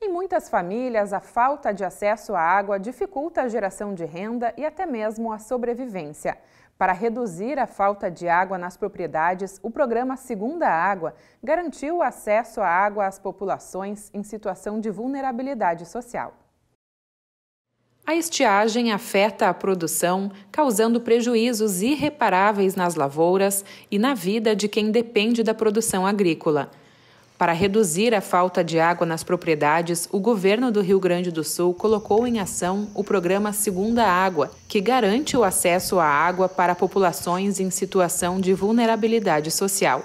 Em muitas famílias, a falta de acesso à água dificulta a geração de renda e até mesmo a sobrevivência. Para reduzir a falta de água nas propriedades, o programa Segunda Água garantiu o acesso à água às populações em situação de vulnerabilidade social. A estiagem afeta a produção, causando prejuízos irreparáveis nas lavouras e na vida de quem depende da produção agrícola. Para reduzir a falta de água nas propriedades, o governo do Rio Grande do Sul colocou em ação o programa Segunda Água, que garante o acesso à água para populações em situação de vulnerabilidade social.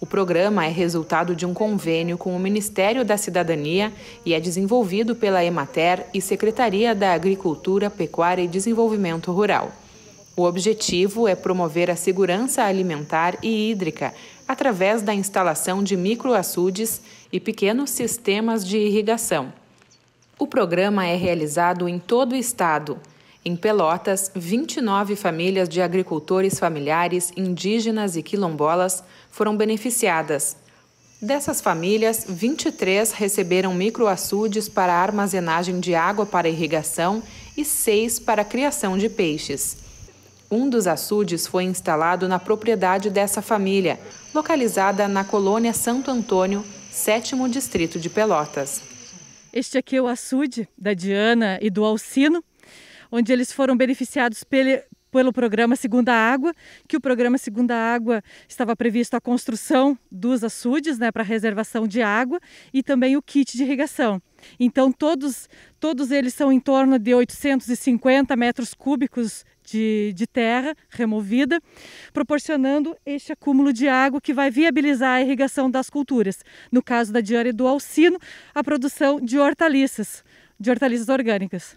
O programa é resultado de um convênio com o Ministério da Cidadania e é desenvolvido pela Emater e Secretaria da Agricultura, Pecuária e Desenvolvimento Rural. O objetivo é promover a segurança alimentar e hídrica através da instalação de microaçudes e pequenos sistemas de irrigação. O programa é realizado em todo o estado. Em Pelotas, 29 famílias de agricultores familiares, indígenas e quilombolas foram beneficiadas. Dessas famílias, 23 receberam microaçudes para armazenagem de água para irrigação e 6 para criação de peixes. Um dos açudes foi instalado na propriedade dessa família, localizada na colônia Santo Antônio, sétimo distrito de Pelotas. Este aqui é o açude da Diana e do Alcino, onde eles foram beneficiados pelo, pelo programa Segunda Água, que o programa Segunda Água estava previsto a construção dos açudes, né, para reservação de água e também o kit de irrigação. Então todos todos eles são em torno de 850 metros cúbicos de, de terra removida, proporcionando este acúmulo de água que vai viabilizar a irrigação das culturas. No caso da diária do alcino, a produção de hortaliças, de hortaliças orgânicas.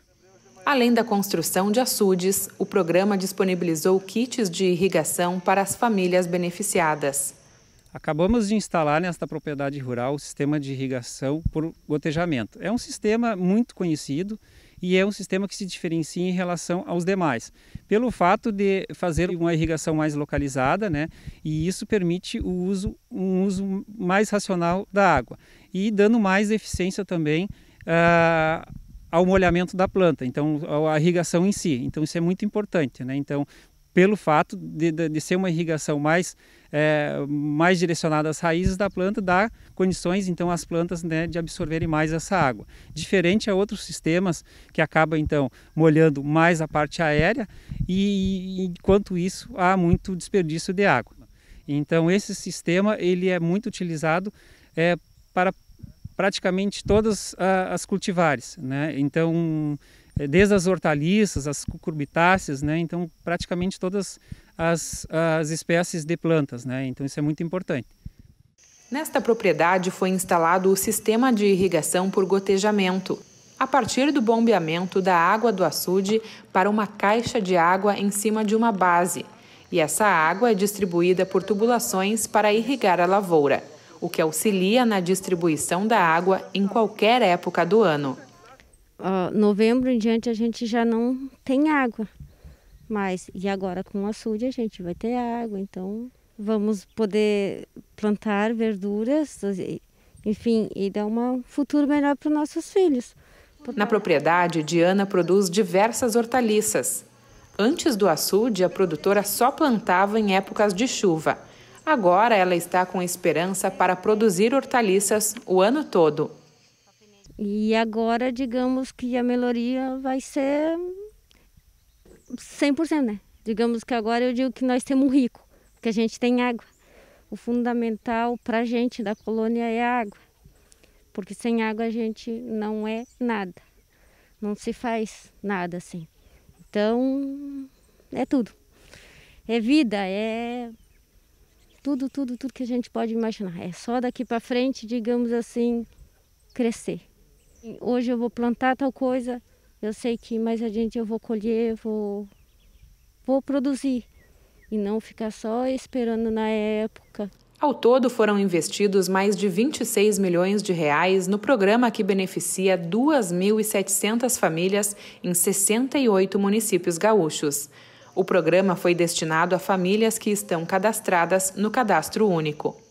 Além da construção de açudes, o programa disponibilizou kits de irrigação para as famílias beneficiadas. Acabamos de instalar nesta propriedade rural o sistema de irrigação por gotejamento. É um sistema muito conhecido e é um sistema que se diferencia em relação aos demais, pelo fato de fazer uma irrigação mais localizada, né? E isso permite o uso um uso mais racional da água e dando mais eficiência também uh, ao molhamento da planta, então a irrigação em si. Então isso é muito importante, né? Então pelo fato de, de, de ser uma irrigação mais, é, mais direcionada às raízes da planta, dá condições então às plantas né, de absorverem mais essa água. Diferente a outros sistemas que acaba então molhando mais a parte aérea e enquanto isso há muito desperdício de água. Então esse sistema ele é muito utilizado é, para praticamente todas as cultivares, né? Então desde as hortaliças, as cucurbitáceas, né? Então, praticamente todas as, as espécies de plantas, né? Então, isso é muito importante. Nesta propriedade foi instalado o sistema de irrigação por gotejamento, a partir do bombeamento da água do açude para uma caixa de água em cima de uma base. E essa água é distribuída por tubulações para irrigar a lavoura, o que auxilia na distribuição da água em qualquer época do ano ó, novembro em diante a gente já não tem água. Mas e agora com o açude a gente vai ter água, então vamos poder plantar verduras, enfim, e dar um futuro melhor para os nossos filhos. Na propriedade, Diana produz diversas hortaliças. Antes do açude, a produtora só plantava em épocas de chuva. Agora ela está com esperança para produzir hortaliças o ano todo. E agora, digamos que a melhoria vai ser 100%, né? Digamos que agora eu digo que nós temos um rico, que a gente tem água. O fundamental para a gente da colônia é a água, porque sem água a gente não é nada, não se faz nada assim. Então, é tudo. É vida, é tudo, tudo, tudo que a gente pode imaginar. É só daqui para frente, digamos assim, crescer. Hoje eu vou plantar tal coisa, eu sei que mais adiante eu vou colher, vou, vou produzir e não ficar só esperando na época. Ao todo foram investidos mais de 26 milhões de reais no programa que beneficia 2.700 famílias em 68 municípios gaúchos. O programa foi destinado a famílias que estão cadastradas no Cadastro Único.